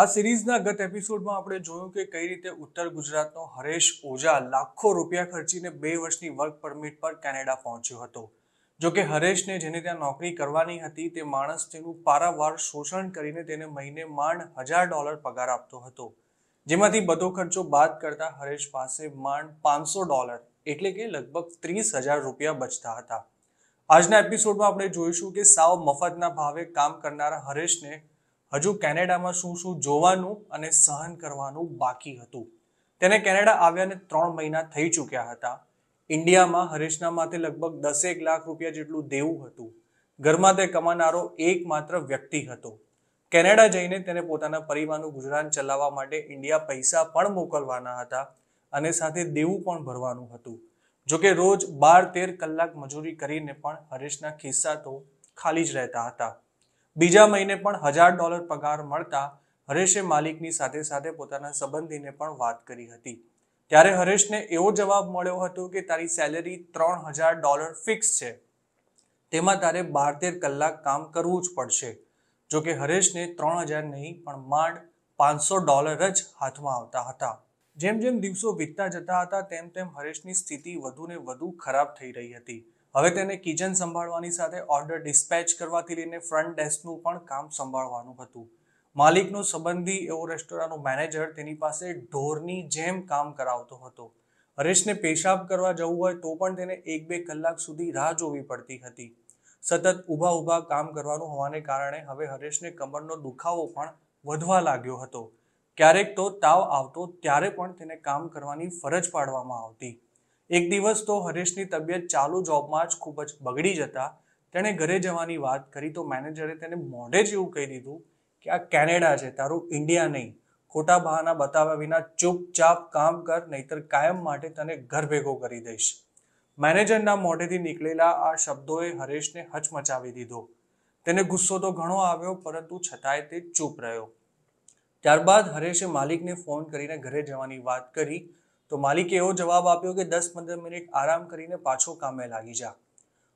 આ સિરીઝના ગત એપિસોડમાં આપણે જોયું કે કઈ રીતે ઉત્તર ગુજરાતનો હરેશ ઓઝા લાખો રૂપિયા ખર્ચીને બે વર્ષની વર્ક પરમિટ પર કેનેડા પહોંચ્યો હતો જો કે હરેશને જેને ત્યાં નોકરી કરવાની હતી તે માણસ તેનું પારાવાર શોષણ કરીને તેને મહિને માંડ હજાર ડોલર પગાર આપતો હતો જેમાંથી બધો ખર્ચો બાદ કરતા હરેશ પાસે માંડ પાંચસો ડોલર એટલે કે લગભગ ત્રીસ હજાર રૂપિયા બચતા હતા આજના એપિસોડમાં આપણે જોઈશું કે સાવ મફતના ભાવે કામ કરનારા હરેશને હજુ કેનેડામાં શું શું જોવાનું અને સહન કરવાનું બાકી હતું તેને કેનેડા આવ્યાને ત્રણ મહિના થઈ ચૂક્યા હતા ઇન્ડિયામાં હરીશના માથે લગભગ દસેક લાખ રૂપિયા જેટલું દેવું હતું ઘરમાં તે કમાનારો એકમાત્ર વ્યક્તિ હતો કેનેડા જઈને તેને પોતાના પરિવારનું ગુજરાન ચલાવવા માટે ઇન્ડિયા પૈસા પણ મોકલવાના હતા અને સાથે દેવું પણ ભરવાનું હતું જોકે રોજ બાર તેર કલાક મજૂરી કરીને પણ હરેશના ખિસ્સા તો ખાલી જ રહેતા હતા બીજા મહિને પણ હજાર ડોલર પગાર મળતા હરેશે માલિકની સાથે સાથે પોતાના સંબંધીને પણ વાત કરી હતી ત્યારે હરેશને એવો જવાબ મળ્યો હતો કે તારી સેલેરી ત્રણ હજાર ડોલર ફિક્સ છે તેમાં તારે બાર તેર કલાક કામ કરવું જ પડશે જો કે હરેશને ત્રણ હજાર નહીં પણ માંડ પાંચસો ડોલર જ હાથમાં આવતા હતા જેમ જેમ દિવસો વીતતા જતા હતા તેમ તેમ હરેશની સ્થિતિ વધુ ને વધુ ખરાબ થઈ રહી હતી હવે તેને કિચન સંભાળવાની સાથે ઓર્ડર ડિસ્પેચ કરવાથી લઈને ફ્રન્ટ ડેસ્કનું પણ કામ સંભાળવાનું હતું માલિકનો સંબંધી એવો રેસ્ટોરાંનો મેનેજર તેની પાસે ઢોરની જેમ કામ કરાવતો હતો હરેશને પેશાબ કરવા જવું હોય તો પણ તેને એક બે કલાક સુધી રાહ જોવી પડતી હતી સતત ઊભા ઊભા કામ કરવાનું હોવાને કારણે હવે હરેશને કમરનો દુખાવો પણ વધવા લાગ્યો હતો ક્યારેક તો તાવ આવતો ત્યારે પણ તેને કામ કરવાની ફરજ પાડવામાં આવતી એક દિવસ તો હરેશની તબિયત ચાલુ જોબમાં જ ખૂબ જ બગડી જતા તેણે ઘરે જવાની વાત કરી તો મેનેજરે તેને મોઢે જ એવું કહી દીધું કે આ કેનેડા છે તારું ઇન્ડિયા નહીં ખોટા બહાના બતાવ્યા વિના ચૂપચાપ કામ કર નહીતર કાયમ માટે તને ઘર ભેગો કરી દઈશ મેનેજરના મોઢેથી નીકળેલા આ શબ્દોએ હરેશને હચમચાવી દીધો તેને ગુસ્સો તો ઘણો આવ્યો પરંતુ છતાંય તે ચૂપ રહ્યો ત્યારબાદ હરેશે માલિકને ફોન કરીને ઘરે જવાની વાત કરી તો માલિકે એવો જવાબ આપ્યો કે દસ પંદર મિનિટ આરામ કરીને પાછો કામે લાગી જા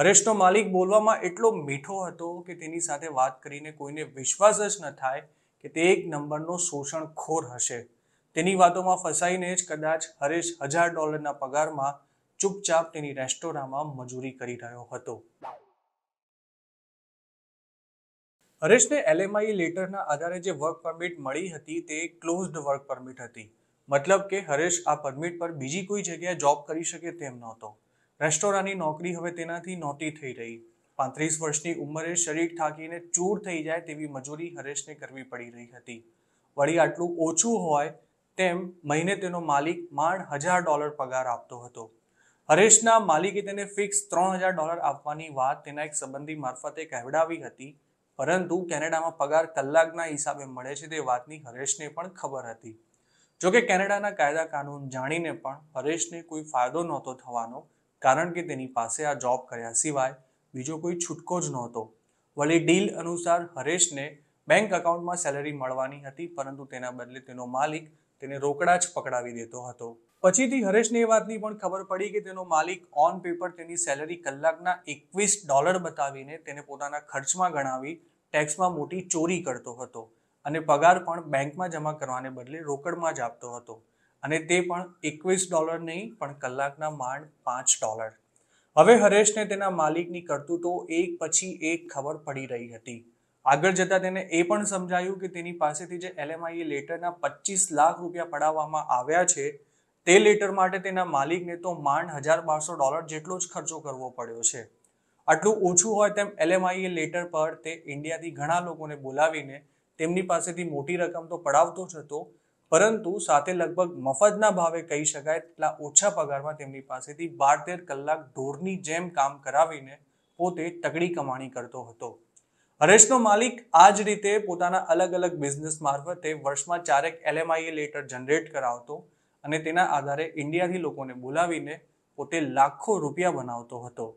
હરેશનો માલિક બોલવામાં એટલો મીઠો હતો કે તેની સાથે વાત કરીને કોઈને વિશ્વાસ જ ન થાય કે તે એક નંબરનો શોષણખોર હશે તેની વાતોમાં ફસાઈને જ કદાચ હરેશ હજાર ડોલરના પગારમાં ચૂપચાપ તેની રેસ્ટોરાંમાં મજૂરી કરી રહ્યો હતો હરેશને એલએમઆઈ લેટરના આધારે જે વર્ક પરમિટ મળી હતી તે ક્લોઝડ વર્ક પરમિટ હતી મતલબ કે હરેશ આ પરમિટ પર બીજી કોઈ જગ્યાએ જોબ કરી શકે તેમ નહોતો રેસ્ટોરાંની નોકરી હવે તેનાથી નહોતી થઈ રહી પાંત્રીસ વર્ષની ઉંમરે શરીર થાકીને ચૂર થઈ જાય તેવી મજૂરી હરેશને કરવી પડી રહી હતી વળી આટલું ઓછું હોય તેમ મહિને તેનો માલિક માંડ હજાર ડોલર પગાર આપતો હતો હરેશના માલિકે તેને ફિક્સ ત્રણ હજાર ડોલર આપવાની વાત તેના એક સંબંધી મારફતે કહેવડાવી હતી પરંતુ કેનેડામાં પગાર કલાકના હિસાબે મળે છે તે વાતની હરેશને પણ ખબર હતી જોકે કેનેડાના કાયદા કાનૂન જાણીને પણ હરેશને કોઈ ફાયદો નહોતો થવાનો કારણ કે તેની પાસે આ જોબ કર્યા સિવાય બીજો કોઈ છૂટકો જ નહોતો વળી ડીલ અનુસાર હરેશને બેંક એકાઉન્ટમાં સેલરી મળવાની હતી પરંતુ તેના બદલે તેનો માલિક તેને રોકડા જ પકડાવી દેતો હતો પછીથી હરેશને એ વાતની પણ ખબર પડી કે તેનો માલિક ઓન પેપર તેની સેલરી કલાકના એકવીસ ડોલર બતાવીને તેને પોતાના ખર્ચમાં ગણાવી ટેક્સમાં મોટી ચોરી કરતો હતો અને પગાર પણ બેંકમાં જમા કરવાને બદલે રોકડમાં જ આપતો હતો અને તે પણ એકવીસ ડોલર નહીં પણ કલાકના માંડ પાંચ ડોલર હવે હરેશને તેના માલિકની કરતૂતો એક પછી એક ખબર પડી રહી હતી આગળ જતાં તેને એ પણ સમજાયું કે તેની પાસેથી જે એલએમઆઈએ લેટરના પચીસ લાખ રૂપિયા પડાવવામાં આવ્યા છે તે લેટર માટે તેના માલિકને તો માંડ હજાર બારસો ડોલર જેટલો જ ખર્ચો કરવો પડ્યો છે આટલું ઓછું હોય તેમ એલએમઆઈએ લેટર પર તે ઇન્ડિયાથી ઘણા લોકોને બોલાવીને તેમની પાસેથી મોટી રકમ તો પડાવતો જ હતો પરંતુ સાથે લગભગ મફતના ભાવે કહી શકાય એટલા ઓછા પગારમાં તેમની પાસેથી બાર તેર કલાક ઢોરની જેમ કામ કરાવીને પોતે તગડી કમાણી કરતો હતો હરેશનો માલિક આ જ રીતે પોતાના અલગ અલગ બિઝનેસ મારફતે વર્ષમાં ચારેક એલએમઆઈએ લેટર જનરેટ કરાવતો અને તેના આધારે ઇન્ડિયાથી લોકોને બોલાવીને પોતે લાખો રૂપિયા બનાવતો હતો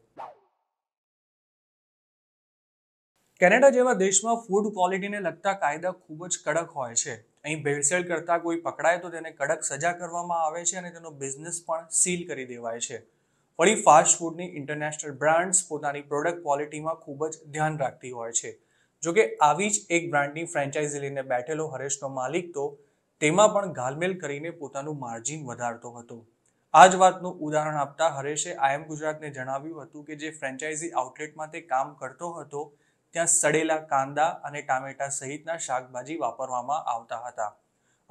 કેનેડા જેવા દેશમાં ફૂડ ક્વોલિટીને લગતા કાયદા ખૂબ જ કડક હોય છે અહીં ભેળસેળ કરતા કોઈ પકડાય તો તેને કડક સજા કરવામાં આવે છે અને તેનો બિઝનેસ પણ સીલ કરી દેવાય છે વળી ફાસ્ટ ફૂડની ઇન્ટરનેશનલ બ્રાન્ડ્સ પોતાની પ્રોડક્ટ ક્વોલિટીમાં ખૂબ જ ધ્યાન રાખતી હોય છે જોકે આવી જ એક બ્રાન્ડની ફ્રેન્ચાઇઝી લઈને બેઠેલો હરેશનો માલિક તો તેમાં પણ ગાલમેલ કરીને પોતાનું માર્જિન વધારતો હતો આ જ વાતનું ઉદાહરણ આપતા હરેશે આઈએમ ગુજરાતને જણાવ્યું હતું કે જે ફ્રેન્ચાઇઝી આઉટલેટમાં તે કામ કરતો હતો ત્યાં સડેલા કાંદા અને ટામેટા સહિતના શાકભાજી વાપરવામાં આવતા હતા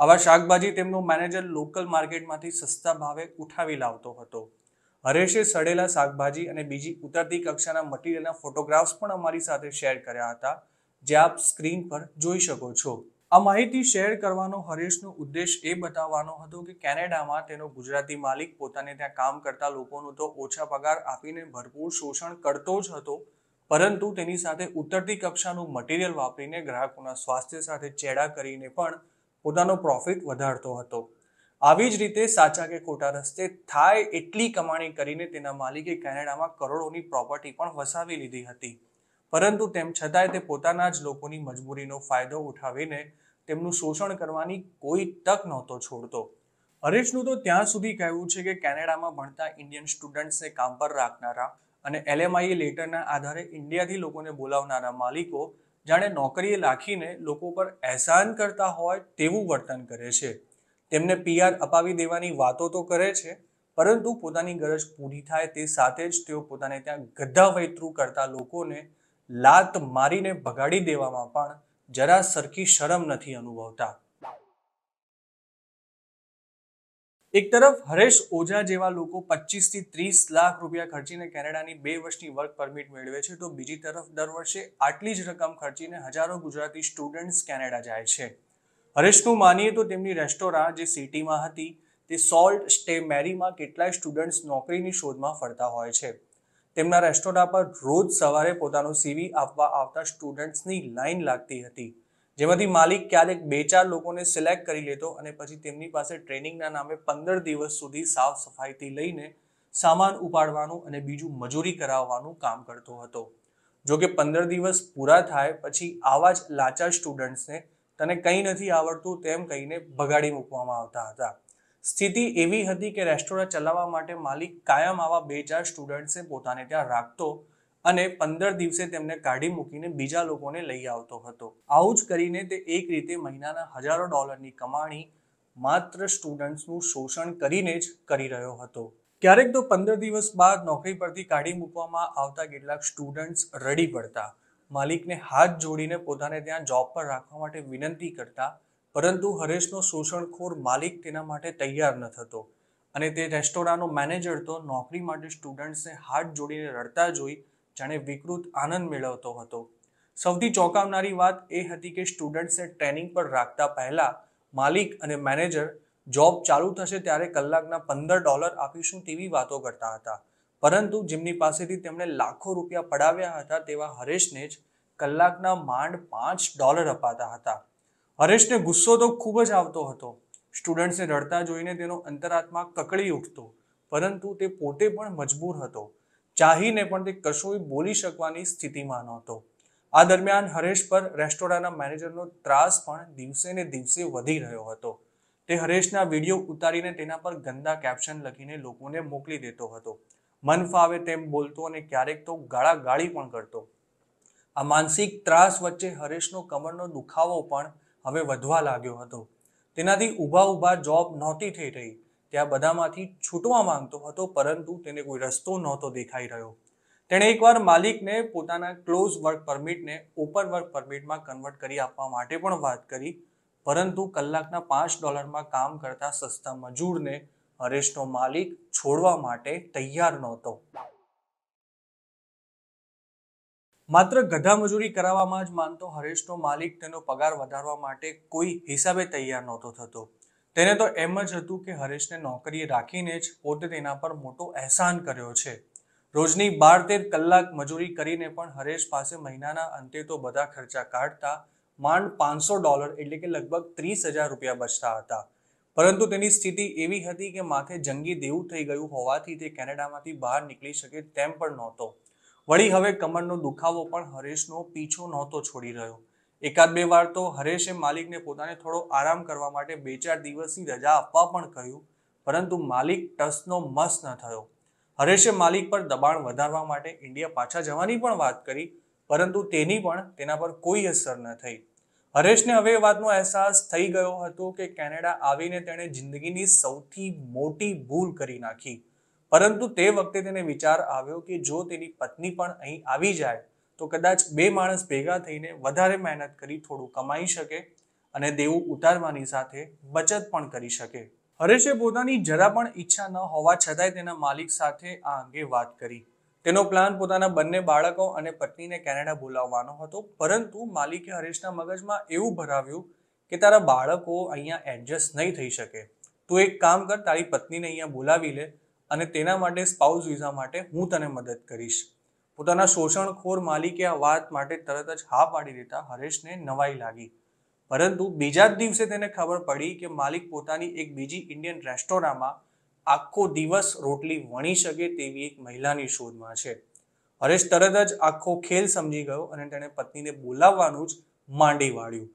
આવા શાકભાજી તેમનો મેનેજર લોકલ માર્કેટમાંથી સસ્તા ભાવે ઉઠાવી લાવતો હતો હરેશે સડેલા શાકભાજી અને બીજી ઉતરતી કક્ષાના મટીરિયલના ફોટોગ્રાફ્સ પણ અમારી સાથે શેર કર્યા હતા જે આપ સ્ક્રીન પર જોઈ શકો છો આ માહિતી શેર કરવાનો હરેશનો ઉદ્દેશ એ બતાવવાનો હતો કે કેનેડામાં તેનો ગુજરાતી માલિક પોતાને ત્યાં કામ કરતા લોકોનું તો ઓછા પગાર આપીને ભરપૂર શોષણ કરતો જ હતો પરંતુ તેની સાથે ઉતરતી કક્ષાનું મટીરિયલ વાપરીને ગ્રાહકોના સ્વાસ્થ્ય સાથે ચેડા કરીને પણ પોતાનો પ્રોફિટ વધારતો હતો આવી જ રીતે સાચા કે ખોટા રસ્તે થાય એટલી કમાણી કરીને તેના માલિકે કેનેડામાં કરોડોની પ્રોપર્ટી પણ વસાવી લીધી હતી પરંતુ તેમ છતાંય તે પોતાના જ લોકોની મજબૂરીનો ફાયદો ઉઠાવીને તેમનું શોષણ કરવાની કોઈ તક નહોતો છોડતો હરીશનું તો ત્યાં સુધી કહેવું છે કે કેનેડામાં ભણતા ઇન્ડિયન સ્ટુડન્ટ્સને કામ પર રાખનારા અને એલએમઆઈએ લેટરના આધારે ઇન્ડિયાથી લોકોને બોલાવનારા માલિકો જાણે નોકરીએ રાખીને લોકો પર અહેસાન કરતા હોય તેવું વર્તન કરે છે તેમને પીઆર અપાવી દેવાની વાતો તો કરે છે પરંતુ પોતાની ગરજ પૂરી થાય તે સાથે જ તેઓ પોતાને ત્યાં ગધા વૈતરું કરતા લોકોને લાત મારીને ભગાડી દેવામાં પણ જરા સરખી શરમ નથી અનુભવતા એક તરફ હરેશ ઓઝા જેવા લોકો પચીસથી ત્રીસ લાખ રૂપિયા ખર્ચીને કેનેડાની બે વર્ષની વર્ક પરમિટ મેળવે છે તો બીજી તરફ દર વર્ષે આટલી જ રકમ ખર્ચીને હજારો ગુજરાતી સ્ટુડન્ટ્સ કેનેડા જાય છે હરેશનું માનીએ તો તેમની રેસ્ટોરાં જે સિટીમાં હતી તે સોલ્ટ સ્ટે મેરીમાં કેટલાય સ્ટુડન્ટ્સ નોકરીની શોધમાં ફરતા હોય છે તેમના રેસ્ટોરાં પર રોજ સવારે પોતાનું સીવી આપવા આવતા સ્ટુડન્ટ્સની લાઇન લાગતી હતી જેમાંથી માલિક ક્યારેક બે ચાર લોકોને સિલેક્ટ કરી લેતો અને પછી તેમની પાસે ટ્રેનિંગના નામે પંદર દિવસ સુધી સાફ સફાઈથી લઈને સામાન ઉપાડવાનું અને બીજું મજૂરી કરાવવાનું કામ કરતો હતો જો કે પંદર દિવસ પૂરા થાય પછી આવા જ લાચાર સ્ટુડન્ટ્સને તને કંઈ નથી આવડતું તેમ કહીને ભગાડી મૂકવામાં આવતા હતા સ્થિતિ એવી હતી કે રેસ્ટોરન્ટ ચલાવવા માટે માલિક કાયમ આવા બે ચાર સ્ટુડન્ટ્સને પોતાને ત્યાં રાખતો અને પંદર દિવસે તેમને કાઢી મૂકીને બીજા લોકોને લઈ આવતો હતો આવું જ કરીને તે એક રીતે મહિનાના હજારો ડોલરની કમાણી માત્ર સ્ટુડન્ટ્સનું શોષણ કરીને જ કરી રહ્યો હતો ક્યારેક તો પંદર દિવસ બાદ નોકરી પરથી કાઢી મૂકવામાં આવતા કેટલાક સ્ટુડન્ટ્સ રડી પડતા માલિકને હાથ જોડીને પોતાને ત્યાં જોબ પર રાખવા માટે વિનંતી કરતા પરંતુ હરેશનો શોષણખોર માલિક તેના માટે તૈયાર ન થતો અને તે રેસ્ટોરાંનો મેનેજર તો નોકરી માટે સ્ટુડન્ટ્સને હાથ જોડીને રડતા જોઈ જાણે વિકૃત આનંદ મેળવતો હતો સૌથી ચોંકાવનારી વાત એ હતી કે સ્ટુડન્ટ્સને ટ્રેનિંગ પર રાખતા પહેલાં માલિક અને મેનેજર જોબ ચાલુ થશે ત્યારે કલાકના પંદર ડોલર આપીશું તેવી વાતો કરતા હતા પરંતુ જેમની પાસેથી તેમણે લાખો રૂપિયા પડાવ્યા હતા તેવા હરેશને જ કલાકના માંડ પાંચ ડોલર અપાતા હતા હરેશને ગુસ્સો તો ખૂબ જ આવતો હતો સ્ટુડન્ટ્સને રડતા જોઈને તેનો અંતરાત્મા કકળી ઉઠતો પરંતુ તે પોતે પણ મજબૂર હતો ચાહીને પણ તે કશું બોલી શકવાની સ્થિતિમાં નહોતો આ દરમિયાન હરેશ પર રેસ્ટોરાંના મેનેજરનો ત્રાસ પણ દિવસે ને દિવસે વધી રહ્યો હતો તે હરેશના વિડીયો ઉતારીને તેના પર ગંદા કેપ્શન લખીને લોકોને મોકલી દેતો હતો મન ફાવે તેમ બોલતો અને ક્યારેક તો ગાળા ગાળી પણ કરતો આ માનસિક ત્રાસ વચ્ચે હરેશનો કમરનો દુખાવો પણ હવે વધવા લાગ્યો હતો તેનાથી ઊભા ઊભા જોબ નહોતી થઈ રહી ત્યાં બધામાંથી છૂટવા માંગતો હતો પરંતુ તેને કોઈ રસ્તો નહોતો દેખાઈ રહ્યો તેણે એકવાર માલિકને પોતાના ક્લોઝ વર્ક પરમિટને ઓપન વર્ક પરમિટમાં કન્વર્ટ કરી આપવા માટે પણ વાત કરી પરંતુ કલાકના પાંચ ડોલરમાં કામ કરતા સસ્તા મજૂરને હરેશનો માલિક છોડવા માટે તૈયાર નહોતો માત્ર ગધા મજૂરી કરાવવામાં જ માનતો હરેશનો માલિક તેનો પગાર વધારવા માટે કોઈ હિસાબે તૈયાર નહોતો થતો તેને તો એમ જ હતું કે હરેશને નોકરીએ રાખીને જ પોતે તેના પર મોટો અહેસાન કર્યો છે રોજની બાર તેર કલાક મજૂરી કરીને પણ હરેશ પાસે મહિનાના અંતે તો બધા ખર્ચા કાઢતા માંડ પાંચસો ડોલર એટલે કે લગભગ ત્રીસ હજાર રૂપિયા બચતા હતા પરંતુ તેની સ્થિતિ એવી હતી કે માથે જંગી દેવું થઈ ગયું હોવાથી તે કેનેડામાંથી બહાર નીકળી શકે તેમ પણ નહોતો વળી હવે કમરનો દુખાવો પણ હરેશનો પીછો નહોતો છોડી રહ્યો એકાદ બે વાર તો હરેશે માલિકને પોતાને થોડો આરામ કરવા માટે બે ચાર દિવસની રજા આપવા પણ કહ્યું પરંતુ માલિક ટસનો મસ ન થયો હરેશે માલિક પર દબાણ વધારવા માટે ઇન્ડિયા પાછા જવાની પણ વાત કરી પરંતુ તેની પણ તેના પર કોઈ અસર ન થઈ હરેશને હવે એ વાતનો અહેસાસ થઈ ગયો હતો કે કેનેડા આવીને તેણે જિંદગીની સૌથી મોટી ભૂલ કરી નાખી પરંતુ તે વખતે તેને વિચાર આવ્યો કે જો તેની પત્ની પણ અહીં આવી જાય તો કદાચ બે માણસ ભેગા થઈને વધારે મહેનત કરી થોડું કમાઈ શકે અને દેવું ઉતારવાની સાથે બચત પણ કરી શકે હરેશે પોતાની જરા પણ ઈચ્છા ન હોવા છતાંય તેના માલિક સાથે આ અંગે વાત કરી તેનો પ્લાન પોતાના બંને બાળકો અને પત્નીને કેનેડા બોલાવવાનો હતો પરંતુ માલિકે હરેશના મગજમાં એવું ભરાવ્યું કે તારા બાળકો અહીંયા એડજસ્ટ નહીં થઈ શકે તું એક કામ કર તારી પત્નીને અહીંયા બોલાવી લે અને તેના માટે સ્પાઉસ વિઝા માટે હું તને મદદ કરીશ પોતાના શોષણખોર માલિકે આ વાત માટે તરત જ હા પાડી દેતા હરેશને નવાઈ લાગી પરંતુ બીજા જ દિવસે તેને ખબર પડી કે માલિક પોતાની એક બીજી ઇન્ડિયન રેસ્ટોરાંમાં આખો દિવસ રોટલી વણી શકે તેવી એક મહિલાની શોધમાં છે હરેશ તરત જ આખો ખેલ સમજી ગયો અને તેણે પત્નીને બોલાવવાનું જ માંડી વાળ્યું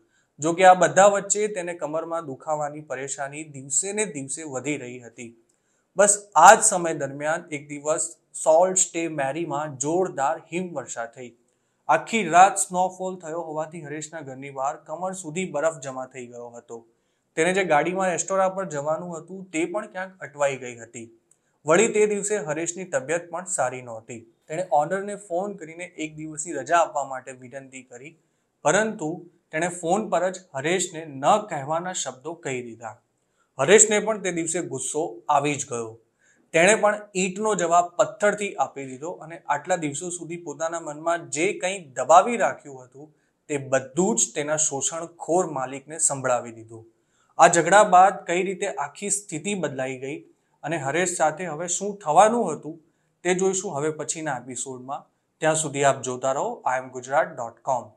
જો કે આ બધા વચ્ચે તેને કમરમાં દુખાવાની પરેશાની દિવસે ને દિવસે વધી રહી હતી બસ આ જ સમય દરમિયાન એક દિવસ સોલ્ટ સ્ટે મેરીમાં જોરદાર હિમવર્ષા થઈ આખી રાત સ્નોફોલ થયો હોવાથી હરેશના ઘરની બહાર કમર સુધી બરફ જમા થઈ ગયો હતો તેને જે ગાડીમાં રેસ્ટોરાં પર જવાનું હતું તે પણ ક્યાંક અટવાઈ ગઈ હતી વળી તે દિવસે હરેશની તબિયત પણ સારી નહોતી તેણે ઓનરને ફોન કરીને એક દિવસની રજા આપવા માટે વિનંતી કરી પરંતુ તેણે ફોન પર જ હરેશને ન કહેવાના શબ્દો કહી દીધા હરેશને પણ તે દિવસે ગુસ્સો આવી જ ગયો તેણે પણ ઈંટનો જવાબ પથ્થરથી આપી દીધો અને આટલા દિવસો સુધી પોતાના મનમાં જે કંઈ દબાવી રાખ્યું હતું તે બધું જ તેના શોષણખોર માલિકને સંભળાવી દીધું આ ઝઘડા બાદ કઈ રીતે આખી સ્થિતિ બદલાઈ ગઈ અને હરેશ સાથે હવે શું થવાનું હતું તે જોઈશું હવે પછીના એપિસોડમાં ત્યાં સુધી આપ જોતા રહો આઈ એમ ગુજરાત ડોટ કોમ